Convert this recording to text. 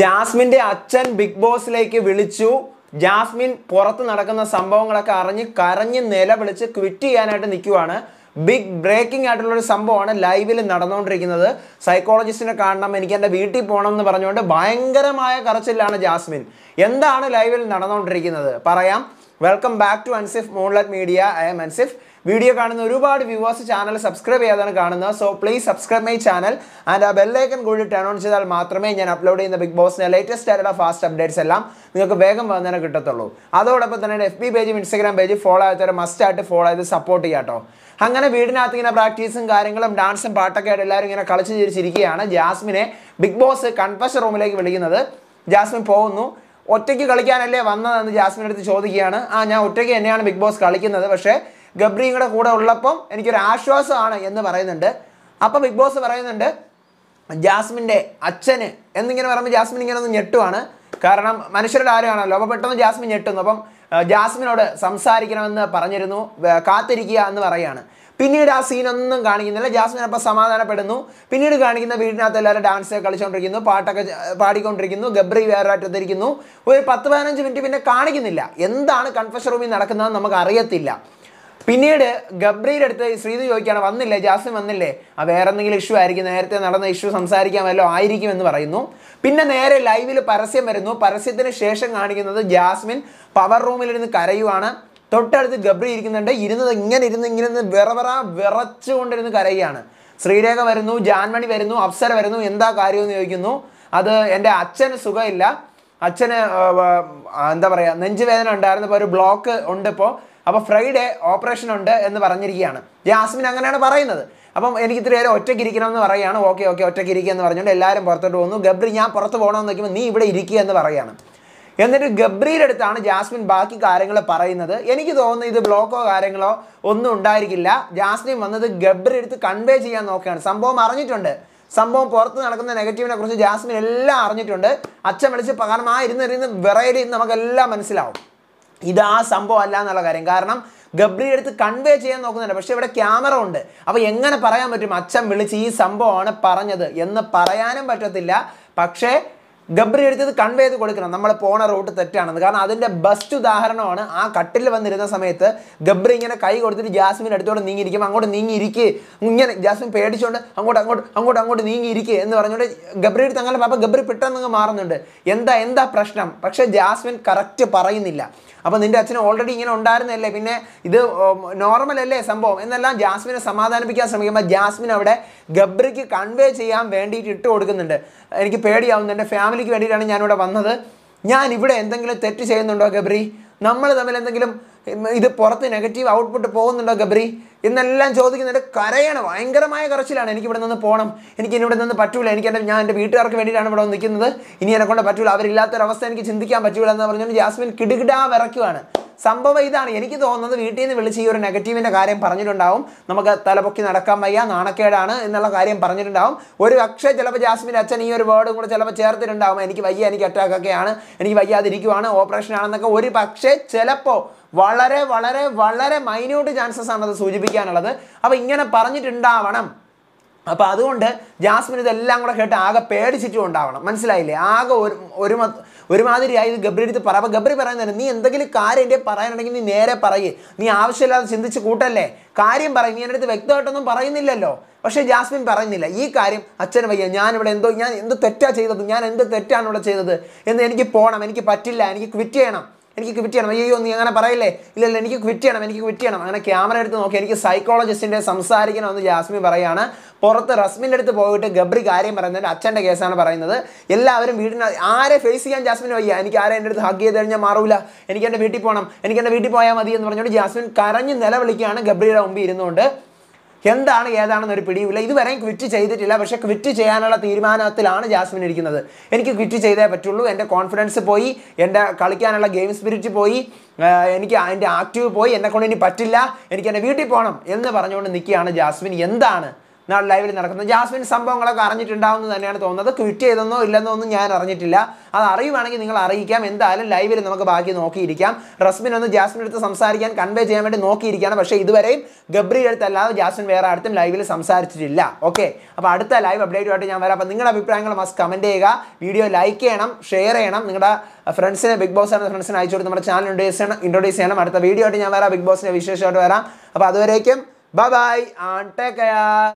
ജാസ്മിൻ്റെ അച്ഛൻ ബിഗ് ബോസിലേക്ക് വിളിച്ചു ജാസ്മിൻ പുറത്ത് നടക്കുന്ന സംഭവങ്ങളൊക്കെ അറിഞ്ഞ് കരഞ്ഞ് നിലവിളിച്ച് ക്വിറ്റ് ചെയ്യാനായിട്ട് നിൽക്കുവാണ് ബിഗ് ബ്രേക്കിംഗ് ആയിട്ടുള്ള ഒരു സംഭവമാണ് ലൈവിൽ നടന്നുകൊണ്ടിരിക്കുന്നത് സൈക്കോളജിസ്റ്റിനെ കാണണം എനിക്ക് എൻ്റെ വീട്ടിൽ പോകണം എന്ന് പറഞ്ഞുകൊണ്ട് ഭയങ്കരമായ കറച്ചിലാണ് ജാസ്മിൻ എന്താണ് ലൈവിൽ നടന്നുകൊണ്ടിരിക്കുന്നത് പറയാം welcome back to Ansif Moonlight Media I'm Ansif video കാണുന്ന ഒരുപാട് വ്യൂവേഴ്സ് ചാനൽ സബ്സ്ക്രൈബ് ചെയ്യാതാണ് കാണുന്നത് so please subscribe my channel and ആ ബെല്ലൈക്കൻ കൂടി ടേൺ ഓൺ ചെയ്താൽ മാത്രമേ ഞാൻ അപ്ലോഡ് ചെയ്യുന്ന ബിഗ് ബോസിൻ്റെ ലേറ്റസ്റ്റ് ആയിട്ടുള്ള ഫാസ്റ്റ് അപ്ഡേറ്റ്സ് എല്ലാം നിങ്ങൾക്ക് വേഗം വന്നതിനെ കിട്ടത്തുള്ളൂ അതോടൊപ്പം തന്നെ എഫ് ബി പേജും ഇൻസ്റ്റാഗ്രാം പേജും ഫോളോ മസ്റ്റ് ആയിട്ട് ഫോളോ ചെയ്ത് സപ്പോർട്ട് ചെയ്യാം അങ്ങനെ വീടിനകത്ത് ഇങ്ങനെ പ്രാക്ടീസും കാര്യങ്ങളും ഡാൻസും പാട്ടൊക്കെ ആയിട്ട് എല്ലാവരും ഇങ്ങനെ കളിച്ച് ചിരിച്ചിരിക്കുകയാണ് ജാസ്മിനെ ബിഗ് ബോസ് കൺഫഷൻ റൂമിലേക്ക് വിളിക്കുന്നത് ജാസ്മിൻ പോകുന്നു ഒറ്റയ്ക്ക് കളിക്കാനല്ലേ വന്നതെന്ന് ജാസ്മിൻ്റെ അടുത്ത് ചോദിക്കുകയാണ് ആ ഞാൻ ഒറ്റയ്ക്ക് തന്നെയാണ് ബിഗ് ബോസ് കളിക്കുന്നത് പക്ഷേ ഗബ്രിയും കൂടെ കൂടെ ഉള്ളപ്പം എനിക്കൊരു ആശ്വാസമാണ് എന്ന് പറയുന്നുണ്ട് അപ്പം ബിഗ് ബോസ് പറയുന്നുണ്ട് ജാസ്മിൻ്റെ അച്ഛന് എന്നിങ്ങനെ പറയുമ്പോൾ ജാസ്മിൻ ഇങ്ങനെ ഒന്ന് ഞെട്ടുവാണ് കാരണം മനുഷ്യരുടെ ആരുമാണല്ലോ അപ്പോൾ പെട്ടെന്ന് ജാസ്മിൻ ഞെട്ടുന്നു അപ്പം ജാസ്മിനോട് സംസാരിക്കണമെന്ന് പറഞ്ഞിരുന്നു കാത്തിരിക്കുക എന്ന് പറയുകയാണ് പിന്നീട് ആ സീനൊന്നും കാണിക്കുന്നില്ല ജാസ്മിൻ അപ്പം സമാധാനപ്പെടുന്നു പിന്നീട് കാണിക്കുന്ന വീടിനകത്ത് എല്ലാവരും ഡാൻസ് കളിച്ചുകൊണ്ടിരിക്കുന്നു പാട്ടൊക്കെ പാടിക്കൊണ്ടിരിക്കുന്നു ഗബ്രി വേറായിട്ടിരിക്കുന്നു ഒരു പത്ത് പതിനഞ്ച് മിനിറ്റ് പിന്നെ കാണിക്കുന്നില്ല എന്താണ് കൺഫഷൻ റൂമിൽ നടക്കുന്നതെന്ന് നമുക്ക് അറിയത്തില്ല പിന്നീട് ഗബ്രിയുടെ അടുത്ത് ശ്രീതു ചോദിക്കുകയാണ് വന്നില്ലേ ജാസ്മിൻ വന്നില്ലേ ആ വേറെ എന്തെങ്കിലും ഇഷ്യൂ ആയിരിക്കും നേരത്തെ നടന്ന ഇഷ്യൂ സംസാരിക്കാമല്ലോ ആയിരിക്കും എന്ന് പറയുന്നു പിന്നെ നേരെ ലൈവിൽ പരസ്യം വരുന്നു പരസ്യത്തിന് ശേഷം കാണിക്കുന്നത് ജാസ്മിൻ പവർ റൂമിൽ ഇരുന്ന് കരയുവാണ് തൊട്ടടുത്ത് ഗബ്രി ഇരിക്കുന്നുണ്ട് ഇരുന്നത് ഇങ്ങനെ ഇരുന്ന് ഇങ്ങനെ വിറവറ വിറച്ചുകൊണ്ടിരുന്ന് കരയുകയാണ് ശ്രീരേഖ വരുന്നു ജാൻമണി വരുന്നു അപ്സര വരുന്നു എന്താ കാര്യമെന്ന് ചോദിക്കുന്നു അത് എൻ്റെ അച്ഛന് സുഖമില്ല അച്ഛന് എന്താ പറയുക നെഞ്ചുവേദന ഉണ്ടായിരുന്നപ്പോൾ ഒരു ബ്ലോക്ക് ഉണ്ട് ഇപ്പോൾ അപ്പോൾ ഫ്രൈഡേ ഓപ്പറേഷൻ ഉണ്ട് എന്ന് പറഞ്ഞിരിക്കുകയാണ് ജാസ്മിൻ അങ്ങനെയാണ് പറയുന്നത് അപ്പം എനിക്ക് ഇത്ര നേരം ഒറ്റയ്ക്ക് ഇരിക്കണം എന്ന് പറയുകയാണ് ഓക്കെ ഓക്കെ ഒറ്റയ്ക്ക് ഇരിക്കുക എന്ന് പറഞ്ഞുകൊണ്ട് എല്ലാവരും പുറത്തോട്ട് പോകുന്നു ഗബ്രി ഞാൻ പുറത്ത് പോകണമെന്ന് നോക്കുമ്പോൾ നീ ഇവിടെ ഇരിക്കുക എന്ന് പറയുകയാണ് എന്നിട്ട് ഗബ്രിയുടെ അടുത്താണ് ജാസ്മിൻ ബാക്കി കാര്യങ്ങൾ പറയുന്നത് എനിക്ക് തോന്നുന്നു ഇത് ബ്ലോക്കോ കാര്യങ്ങളോ ഒന്നും ഉണ്ടായിരിക്കില്ല ജാസ്മിൻ വന്നത് ഗബ്രി എടുത്ത് കൺവേ ചെയ്യാൻ നോക്കുകയാണ് സംഭവം അറിഞ്ഞിട്ടുണ്ട് സംഭവം പുറത്ത് നടക്കുന്ന നെഗറ്റീവിനെ കുറിച്ച് ജാസ്മിൻ എല്ലാം അറിഞ്ഞിട്ടുണ്ട് അച്ഛൻ വിളിച്ച് പകരമായിരുന്നിരുന്ന് വിറയിലിരുന്ന് നമുക്കെല്ലാം മനസ്സിലാവും ഇത് ആ സംഭവം അല്ല എന്നുള്ള കാര്യം കാരണം ഗബ്രി എടുത്ത് കൺവേ ചെയ്യാൻ നോക്കുന്നുണ്ട് പക്ഷെ ഇവിടെ ക്യാമറ ഉണ്ട് അപ്പോൾ എങ്ങനെ പറയാൻ പറ്റും അച്ഛൻ വിളിച്ച് ഈ സംഭവമാണ് പറഞ്ഞത് എന്ന് പറയാനും പറ്റത്തില്ല പക്ഷേ ഗബ്രി എടുത്തത് കൺവേ ചെയ്ത് കൊടുക്കണം നമ്മൾ പോണ റൂട്ട് തെറ്റാണെന്ന് കാരണം അതിൻ്റെ ബെസ്റ്റ് ഉദാഹരണമാണ് ആ കട്ടിൽ വന്നിരുന്ന സമയത്ത് ഗബ്രി ഇങ്ങനെ കൈ കൊടുത്തിട്ട് ജാസ്മിൻ അടുത്തോട്ട് നീങ്ങിയിരിക്കും അങ്ങോട്ട് നീങ്ങിയിരിക്കേ ഇങ്ങനെ ജാസ്മിൻ പേടിച്ചുകൊണ്ട് അങ്ങോട്ട് അങ്ങോട്ട് അങ്ങോട്ട് അങ്ങോട്ട് നീങ്ങിയിരിക്കേ എന്ന് പറഞ്ഞുകൊണ്ട് ഗബ്രി എടുത്ത് അങ്ങനെ പാപ്പ ഗബ്രി പെട്ടെന്ന് മാറുന്നുണ്ട് എന്താ എന്താ പ്രശ്നം പക്ഷേ ജാസ്മിൻ കറക്റ്റ് പറയുന്നില്ല അപ്പോൾ നിൻ്റെ അച്ഛന് ഓൾറെഡി ഇങ്ങനെ ഉണ്ടായിരുന്നല്ലേ പിന്നെ ഇത് നോർമൽ അല്ലേ സംഭവം എന്നെല്ലാം ജാസ്മിനെ സമാധാനിപ്പിക്കാൻ ശ്രമിക്കുമ്പോൾ ജാസ്മിൻ അവിടെ ഗബ്രിക്ക് കൺവേ ചെയ്യാൻ വേണ്ടിയിട്ട് ഇട്ട് കൊടുക്കുന്നുണ്ട് എനിക്ക് പേടിയാവുന്നുണ്ട് ഫാമിലി ഫാമിലിക്ക് വേണ്ടിയിട്ടാണ് ഞാനിവിടെ വന്നത് ഞാൻ ഇവിടെ എന്തെങ്കിലും തെറ്റ് ചെയ്യുന്നുണ്ടോ ഗബ്രി നമ്മൾ തമ്മിൽ എന്തെങ്കിലും ഇത് പുറത്ത് നെഗറ്റീവ് ഔട്ട്പുട്ട് പോകുന്നുണ്ടോ ഗബ്രി എന്നെല്ലാം ചോദിക്കുന്നുണ്ട് കരയണം ഭയങ്കരമായ കരച്ചിലാണ് എനിക്ക് ഇവിടെ നിന്ന് പോകണം എനിക്ക് ഇവിടെ നിന്ന് പറ്റൂല എനിക്ക് എൻ്റെ ഞാൻ എൻ്റെ വീട്ടുകാർക്ക് വേണ്ടിയിട്ടാണ് ഇവിടെ നിൽക്കുന്നത് ഇനി എന്നെ കൊണ്ട് പറ്റൂല അവരില്ലാത്തൊരവസ്ഥ എനിക്ക് ചിന്തിക്കാൻ പറ്റൂല എന്ന് പറഞ്ഞുകൊണ്ട് ജാസ്മിൻ കിടുകിടാ വിറയ്ക്കുവാണ് സംഭവം ഇതാണ് എനിക്ക് തോന്നുന്നത് വീട്ടിൽ നിന്ന് വിളിച്ച് ഈ ഒരു നെഗറ്റീവിൻ്റെ കാര്യം പറഞ്ഞിട്ടുണ്ടാവും നമുക്ക് തലപൊക്കി നടക്കാൻ വയ്യ നാണക്കേടാണ് എന്നുള്ള കാര്യം പറഞ്ഞിട്ടുണ്ടാവും ഒരു പക്ഷേ ചിലപ്പോൾ ജാസ്മിൻ അച്ഛൻ ഈ ഒരു വേർഡും കൂടെ ചിലപ്പോൾ ചേർത്തിട്ടുണ്ടാവും എനിക്ക് വയ്യ എനിക്ക് അറ്റാക്കൊക്കെയാണ് എനിക്ക് വയ്യാതിരിക്കുവാണ് ഓപ്പറേഷൻ ആണെന്നൊക്കെ ഒരു പക്ഷേ ചിലപ്പോൾ വളരെ വളരെ വളരെ മൈന്യൂട്ട് ചാൻസസ് ആണത് സൂചിപ്പിക്കാനുള്ളത് അപ്പോൾ ഇങ്ങനെ പറഞ്ഞിട്ടുണ്ടാവണം അപ്പോൾ അതുകൊണ്ട് ജാസ്മിൻ ഇതെല്ലാം കൂടെ കേട്ട് ആകെ പേടിച്ചിട്ടും ഉണ്ടാവണം മനസ്സിലായില്ലേ ആകെ ഒരു ഒരു ഒരുമാതിരിയായി ഇത് ഗബ്രി എടുത്ത് പറ അപ്പോൾ ഗബ്രി പറയുന്നത് നീ എന്തെങ്കിലും കാര്യം എൻ്റെ പറയാനുണ്ടെങ്കിൽ നീ നേരെ പറയേ നീ ആവശ്യമില്ലാതെ ചിന്തിച്ച് കൂട്ടല്ലേ കാര്യം പറയും നീ എൻ്റെ അടുത്ത് വ്യക്തമായിട്ടൊന്നും പറയുന്നില്ലല്ലോ പക്ഷേ ജാസ്മിൻ പറയുന്നില്ല ഈ കാര്യം അച്ഛൻ വയ്യ ഞാനിവിടെ എന്തോ ഞാൻ എന്ത് തെറ്റാ ചെയ്തത് ഞാൻ എന്ത് തെറ്റാണ് ഇവിടെ ചെയ്തത് എന്ന് എനിക്ക് പോകണം എനിക്ക് പറ്റില്ല എനിക്ക് ക്വിറ്റ് ചെയ്യണം എനിക്ക് ക്വിറ്റ് ചെയ്യണം അയ്യോ നീ അങ്ങനെ പറയില്ലേ ഇല്ലല്ല എനിക്ക് ക്വിറ്റ് ചെയ്യണം എനിക്ക് ക്വിറ്റ് ചെയ്യണം അങ്ങനെ ക്യാമറ എടുത്ത് നോക്കി എനിക്ക് സൈക്കോളജിസ്റ്റിൻ്റെ സംസാരിക്കണമെന്ന് ജാസ്മി പറയുകയാണ് പുറത്ത് റസ്മിൻ്റെ അടുത്ത് പോയിട്ട് ഗബ്രി കാര്യം പറയുന്നത് അച്ഛൻ്റെ കേസാണ് പറയുന്നത് എല്ലാവരും വീടിന് ആരെ ഫേസ് ചെയ്യാൻ ജാസ്മിൻ വയ്യ എനിക്ക് ആരെ എൻ്റെ അടുത്ത് ഹഗ് ചെയ്ത് കഴിഞ്ഞാൽ മാറൂല എനിക്ക് എൻ്റെ വീട്ടിൽ പോകണം എനിക്ക് എൻ്റെ വീട്ടിൽ പോയാൽ മതി എന്ന് പറഞ്ഞുകൊണ്ട് ജാസ്മിൻ കരഞ്ഞ് നിലവിളിക്കുകയാണ് ഗബ്രിയുടെ മുമ്പ് ഇരുന്നുകൊണ്ട് എന്താണ് ഏതാണെന്നൊരു പിടിയില്ല ഇതുവരെയും ക്വിറ്റ് ചെയ്തിട്ടില്ല പക്ഷേ ക്വിറ്റ് ചെയ്യാനുള്ള തീരുമാനത്തിലാണ് ജാസ്മിൻ ഇരിക്കുന്നത് എനിക്ക് ക്വിറ്റ് ചെയ്തേ പറ്റുള്ളൂ എൻ്റെ കോൺഫിഡൻസ് പോയി എൻ്റെ കളിക്കാനുള്ള ഗെയിം സ്പിരിറ്റ് പോയി എനിക്ക് എൻ്റെ ആക്റ്റീവ് പോയി എന്നെക്കൊണ്ട് ഇനി പറ്റില്ല എനിക്ക് എൻ്റെ വീട്ടിൽ പോകണം എന്ന് പറഞ്ഞുകൊണ്ട് നിൽക്കുകയാണ് ജാസ്മിൻ എന്താണ് നാളെ ലൈവിൽ നടക്കുന്നത് ജാസ്മിൻ സംഭവങ്ങളൊക്കെ അറിഞ്ഞിട്ടുണ്ടാവുമെന്ന് തന്നെയാണ് തോന്നുന്നത് ക്വിറ്റ് ചെയ്തെന്നോ ഇല്ലെന്നോ ഒന്നും ഞാൻ അറിഞ്ഞിട്ടില്ല അത് അറിയുവാണെങ്കിൽ നിങ്ങൾ അറിയിക്കാം എന്തായാലും ലൈവിൽ നമുക്ക് ബാക്കി നോക്കിയിരിക്കാം റസ്മിൻ ഒന്ന് ജാസ്മിൻ എടുത്ത് സംസാരിക്കാൻ കൺവേ ചെയ്യാൻ വേണ്ടി നോക്കിയിരിക്കുകയാണ് പക്ഷേ ഇതുവരെയും ഗബ്രി എടുത്തല്ലാതെ ജാസ്മിൻ വേറെ അടുത്തും ലൈവിൽ സംസാരിച്ചിട്ടില്ല ഓക്കെ അപ്പോൾ അടുത്ത ലൈവ് അപ്ഡേറ്റുമായിട്ട് ഞാൻ വരാം അപ്പോൾ നിങ്ങളുടെ അഭിപ്രായങ്ങൾ മസ്റ്റ് കമൻറ്റ് ചെയ്യുക വീഡിയോ ലൈക്ക് ചെയ്യണം ഷെയർ ചെയ്യണം നിങ്ങളുടെ ഫ്രണ്ട്സിനെ ബിഗ് ബോസ് ആണ് ഫ്രണ്ട്സിനെ അയച്ചു കൊടുത്ത് നമ്മുടെ ചാനൽ ഇൻട്രോഡ്യൂസ് ചെയ്യണം ഇൻട്രോഡ്യൂസ് ചെയ്യണം അടുത്ത വീഡിയോ ആയിട്ട് ഞാൻ വരാം ബിഗ് ബോസിൻ്റെ വിശേഷമായിട്ട് വരാം അപ്പോൾ അതുവരേക്കും bye bye and take care